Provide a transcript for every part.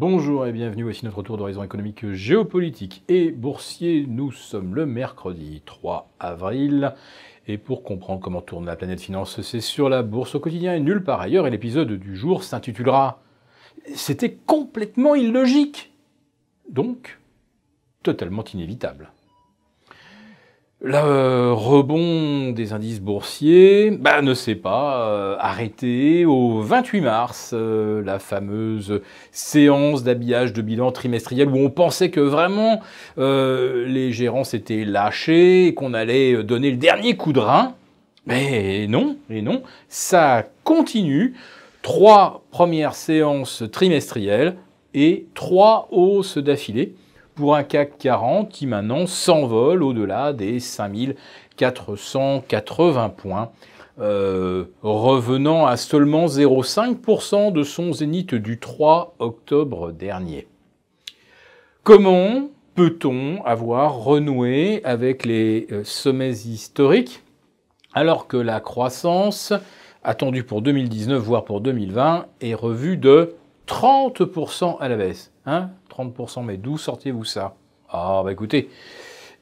Bonjour et bienvenue, voici notre tour d'horizon économique, géopolitique et boursier. Nous sommes le mercredi 3 avril. Et pour comprendre comment tourne la planète finance, c'est sur la bourse au quotidien et nulle part ailleurs. Et l'épisode du jour s'intitulera C'était complètement illogique. Donc, totalement inévitable. Le euh, rebond des indices boursiers bah, ne s'est pas euh, arrêté. Au 28 mars, euh, la fameuse séance d'habillage de bilan trimestriel où on pensait que vraiment les gérants s'étaient lâchés et qu'on allait donner le dernier coup de rein. Mais non, et non, ça continue. Trois premières séances trimestrielles et trois hausses d'affilée pour un CAC 40 qui maintenant s'envole au-delà des 5480 points, euh, revenant à seulement 0,5% de son zénith du 3 octobre dernier. Comment peut-on avoir renoué avec les euh, sommets historiques alors que la croissance attendue pour 2019, voire pour 2020, est revue de 30% à la baisse. Hein mais d'où sortiez vous ça Ah, bah écoutez,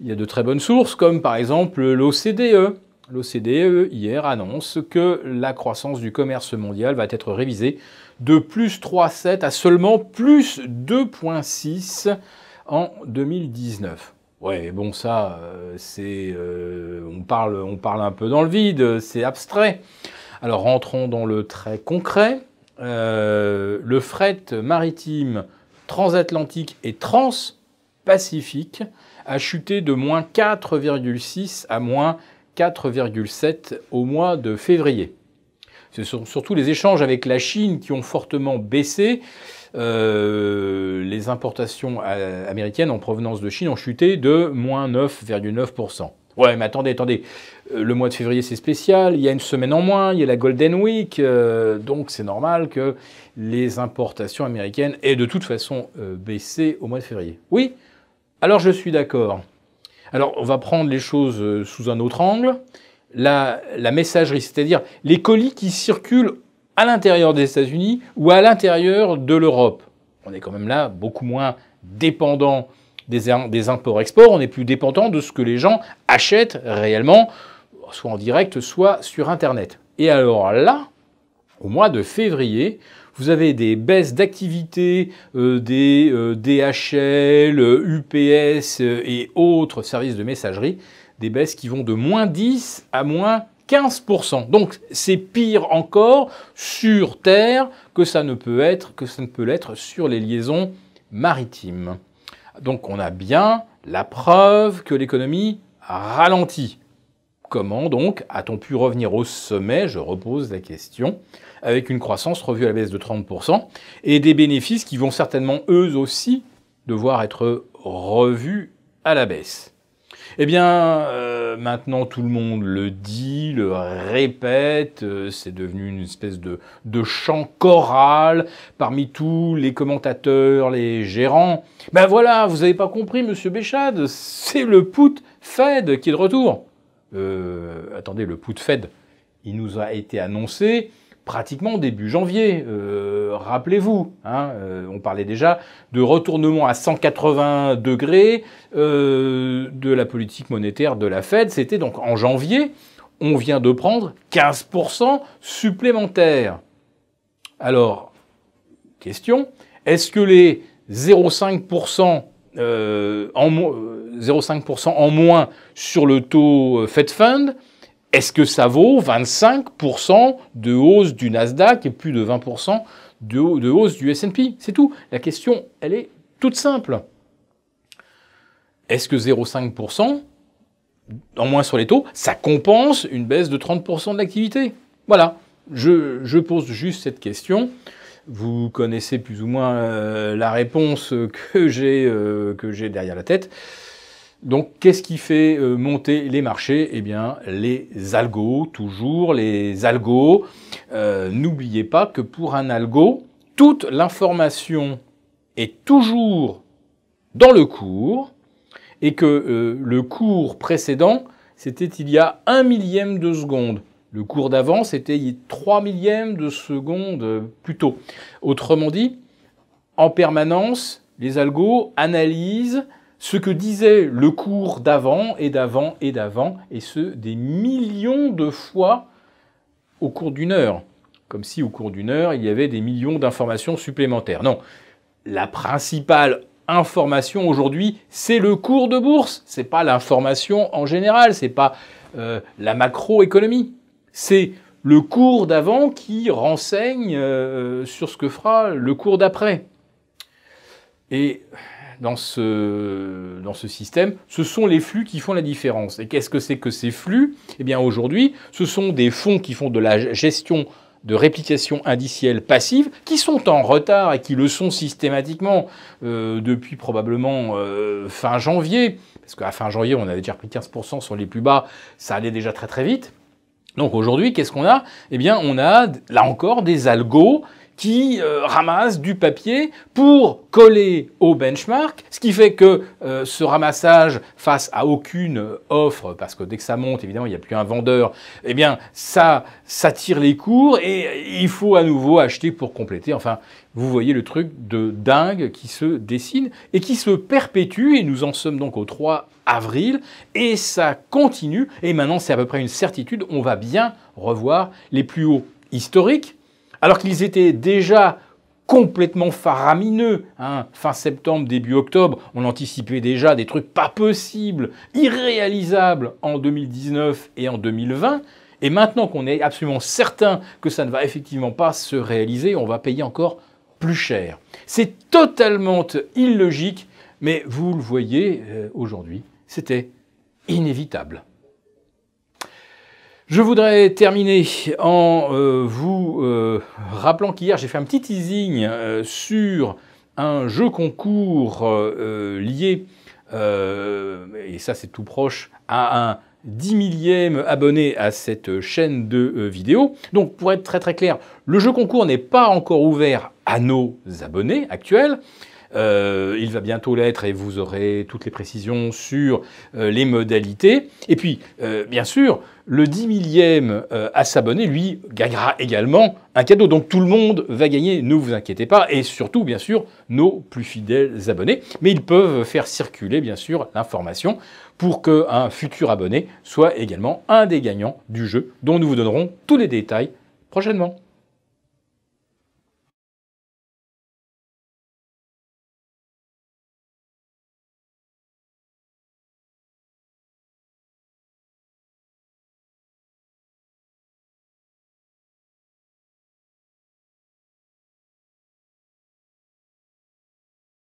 il y a de très bonnes sources, comme par exemple l'OCDE. L'OCDE, hier, annonce que la croissance du commerce mondial va être révisée de plus 3,7 à seulement plus 2,6 en 2019. Ouais, bon, ça, euh, c'est. Euh, on, parle, on parle un peu dans le vide, c'est abstrait. Alors rentrons dans le très concret. Euh, le fret maritime transatlantique et transpacifique a chuté de moins 4,6 à moins 4,7 au mois de février. Ce sont surtout les échanges avec la Chine qui ont fortement baissé. Euh, les importations euh, américaines en provenance de Chine ont chuté de moins 9,9%. Ouais, mais attendez, attendez. Euh, le mois de février, c'est spécial. Il y a une semaine en moins. Il y a la Golden Week. Euh, donc, c'est normal que les importations américaines aient de toute façon euh, baissé au mois de février. Oui Alors, je suis d'accord. Alors, on va prendre les choses sous un autre angle. La, la messagerie, c'est-à-dire les colis qui circulent à l'intérieur des États-Unis ou à l'intérieur de l'Europe. On est quand même là beaucoup moins dépendant des, des imports-exports, on est plus dépendant de ce que les gens achètent réellement, soit en direct, soit sur Internet. Et alors là, au mois de février, vous avez des baisses d'activité euh, des euh, DHL, UPS euh, et autres services de messagerie, des baisses qui vont de moins 10 à moins 15%. Donc c'est pire encore sur Terre que ça ne peut être, que ça ne peut l'être sur les liaisons maritimes. Donc on a bien la preuve que l'économie ralentit. Comment donc a-t-on pu revenir au sommet, je repose la question, avec une croissance revue à la baisse de 30% et des bénéfices qui vont certainement eux aussi devoir être revus à la baisse eh bien, euh, maintenant tout le monde le dit, le répète, euh, c'est devenu une espèce de, chant choral parmi tous les commentateurs, les gérants. Ben voilà, vous n'avez pas compris, monsieur Béchade, c'est le put Fed qui est de retour. Euh, attendez, le put Fed, il nous a été annoncé pratiquement début janvier. Euh, rappelez-vous, hein, euh, on parlait déjà de retournement à 180 degrés euh, de la politique monétaire de la Fed. C'était donc en janvier. On vient de prendre 15% supplémentaires. Alors, question, est-ce que les 0,5% en, moins sur le taux Fed Fund est-ce que ça vaut 25% de hausse du Nasdaq et plus de 20% de, hausse du SP C'est tout. La question, elle est toute simple. Est-ce que 0,5%, en moins sur les taux, ça compense une baisse de 30% de l'activité Voilà. Je, pose juste cette question. Vous connaissez plus ou moins euh, la réponse euh, que j'ai derrière la tête. Donc, qu'est-ce qui fait euh, monter les marchés Eh bien, les algos, toujours les algos. Euh, n'oubliez pas que pour un algo, toute l'information est toujours dans le cours et que euh, le cours précédent, c'était il y a un millième de seconde. Le cours d'avant, c'était trois millièmes de seconde plus tôt. Autrement dit, en permanence, les algos analysent ce que disait le cours d'avant et d'avant et d'avant, et ce, des millions de fois au cours d'une heure. Comme si au cours d'une heure, il y avait des millions d'informations supplémentaires. Non, la principale information aujourd'hui, c'est le cours de bourse. C'est pas l'information en général, c'est pas euh, la macroéconomie. C'est le cours d'avant qui renseigne euh, sur ce que fera le cours d'après. Et dans ce, dans ce système, ce sont les flux qui font la différence. Et qu'est-ce que c'est que ces flux Eh bien aujourd'hui, ce sont des fonds qui font de la gestion de réplication indicielle passive qui sont en retard et qui le sont systématiquement euh, depuis probablement euh, fin janvier, parce qu'à fin janvier on avait déjà pris 15% sur les plus bas, ça allait déjà très très vite. Donc aujourd'hui, qu'est-ce qu'on a Eh bien, on a là encore des algos qui euh, ramasse du papier pour coller au benchmark, ce qui fait que euh, ce ramassage face à aucune euh, offre, parce que dès que ça monte, évidemment, il n'y a plus un vendeur, eh bien, ça, ça tire les cours et il faut à nouveau acheter pour compléter. Enfin, vous voyez le truc de dingue qui se dessine et qui se perpétue, et nous en sommes donc au 3 avril, et ça continue, et maintenant c'est à peu près une certitude, on va bien revoir les plus hauts historiques, alors qu'ils étaient déjà complètement faramineux. Hein, fin septembre, début octobre, on anticipait déjà des trucs pas possibles, irréalisables en 2019 et en 2020. Et maintenant qu'on est absolument certain que ça ne va effectivement pas se réaliser, on va payer encore plus cher. C'est totalement illogique, mais vous le voyez euh, aujourd'hui, c'était inévitable. Je voudrais terminer en euh, vous euh, rappelant qu'hier j'ai fait un petit teasing euh, sur un jeu concours lié, et ça c'est tout proche, à un dix millième abonné à cette chaîne de vidéos. Donc pour être très très clair, le jeu concours n'est pas encore ouvert à nos abonnés actuels. Euh, il va bientôt l'être et vous aurez toutes les précisions sur euh, les modalités. Et puis, euh, bien sûr, le 10 millième à s'abonner, lui, gagnera également un cadeau. Donc tout le monde va gagner, ne vous inquiétez pas. Et surtout, bien sûr, nos plus fidèles abonnés. Mais ils peuvent faire circuler, bien sûr, l'information pour qu'un futur abonné soit également un des gagnants du jeu dont nous vous donnerons tous les détails prochainement.